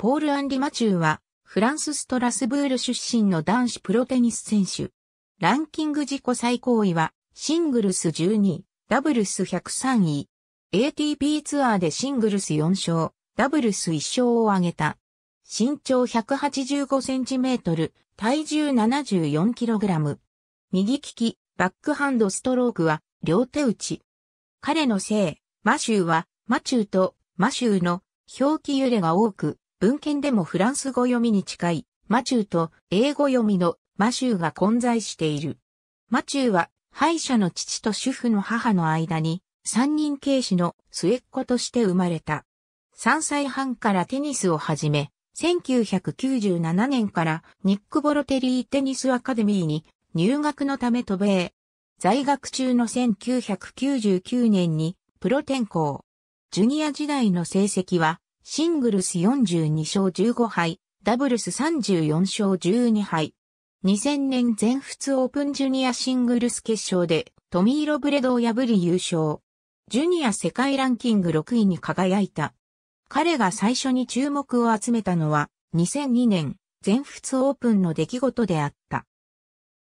ポール・アンリ・マチューは、フランス・ストラスブール出身の男子プロテニス選手。ランキング自己最高位は、シングルス12位、ダブルス103位。ATP ツアーでシングルス4勝、ダブルス1勝を挙げた。身長1 8 5トル、体重7 4ラム。右利き、バックハンドストロークは、両手打ち。彼の姓、マシューは、マチューと、マシューの表記揺れが多く、文献でもフランス語読みに近いマチューと英語読みのマシューが混在している。マチューは敗者の父と主婦の母の間に三人形式の末っ子として生まれた。3歳半からテニスを始め、1997年からニック・ボロテリーテニスアカデミーに入学のため渡米。在学中の1999年にプロ転向。ジュニア時代の成績はシングルス42勝15敗、ダブルス34勝12敗。2000年全仏オープンジュニアシングルス決勝でトミー・ロブレドを破り優勝。ジュニア世界ランキング6位に輝いた。彼が最初に注目を集めたのは2002年全仏オープンの出来事であった。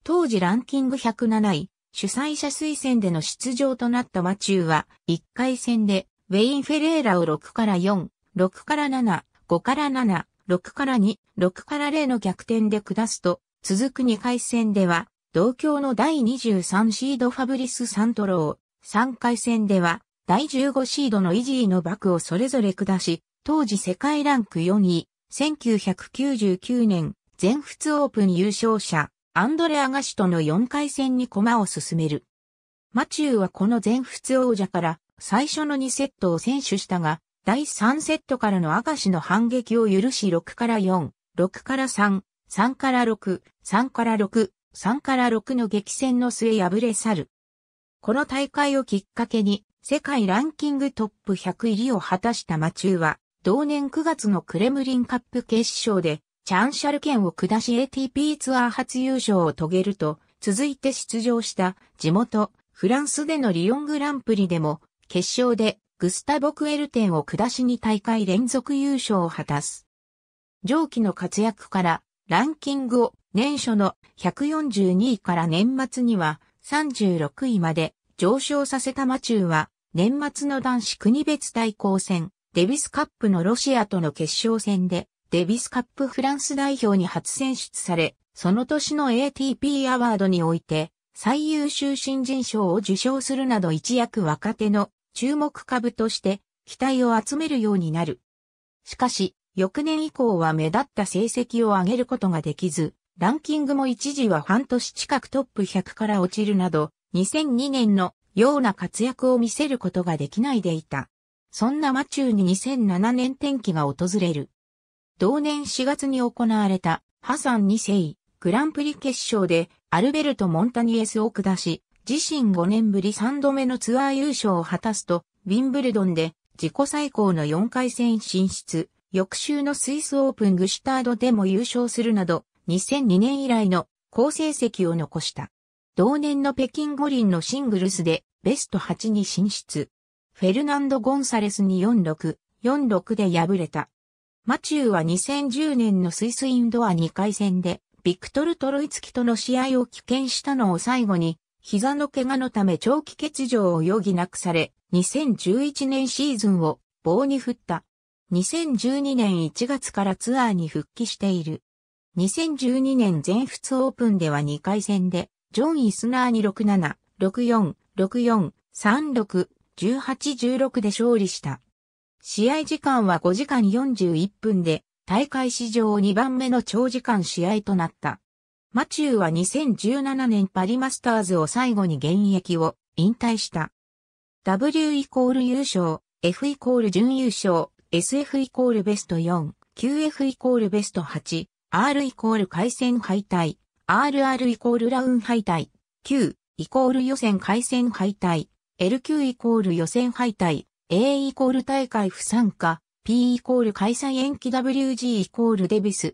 当時ランキング107位、主催者推薦での出場となったマチューは1回戦でウェイン・フェレーラを6から4、6から7、5から7、6から2、6から0の逆転で下すと、続く2回戦では、同郷の第23シードファブリス・サントロー、3回戦では、第15シードのイジーのバクをそれぞれ下し、当時世界ランク4位、1999年、全仏オープン優勝者、アンドレアガシとの4回戦に駒を進める。マチューはこの全仏王者から最初の2セットを選手したが、第3セットからのガ石の反撃を許し6から4、6から3、3から6、3から6、3から6の激戦の末敗れ去る。この大会をきっかけに世界ランキングトップ100入りを果たしたマチューは同年9月のクレムリンカップ決勝でチャンシャル県を下し ATP ツアー初優勝を遂げると続いて出場した地元フランスでのリオングランプリでも決勝でグスタボ・クエルテンを下しに大会連続優勝を果たす。上記の活躍からランキングを年初の142位から年末には36位まで上昇させたマチューは年末の男子国別対抗戦デビスカップのロシアとの決勝戦でデビスカップフランス代表に初選出されその年の ATP アワードにおいて最優秀新人賞を受賞するなど一躍若手の注目株として期待を集めるようになる。しかし、翌年以降は目立った成績を上げることができず、ランキングも一時は半年近くトップ100から落ちるなど、2002年のような活躍を見せることができないでいた。そんなマチューに2007年転機が訪れる。同年4月に行われたハサン2世グランプリ決勝でアルベルト・モンタニエスを下し、自身5年ぶり3度目のツアー優勝を果たすと、ウィンブルドンで自己最高の4回戦進出、翌週のスイスオープングシュタードでも優勝するなど、2002年以来の好成績を残した。同年の北京五輪のシングルスでベスト8に進出。フェルナンド・ゴンサレスに46、46で敗れた。マチューは2010年のスイスインドア2回戦で、ビクトル・トロイツキとの試合を棄権したのを最後に、膝の怪我のため長期欠場を余儀なくされ、2011年シーズンを棒に振った。2012年1月からツアーに復帰している。2012年全仏オープンでは2回戦で、ジョン・イスナーに67、64、64、36、18、16で勝利した。試合時間は5時間41分で、大会史上2番目の長時間試合となった。マチューは2017年パリマスターズを最後に現役を引退した。W イコール優勝、F イコール準優勝、SF イコールベスト4、QF イコールベスト8、R イコール回戦敗退、RR イコールラウン敗退、Q イコール予選回戦敗退、LQ イコール予選敗退、A イコール大会不参加、P イコール開催延期 WG イコールデビス、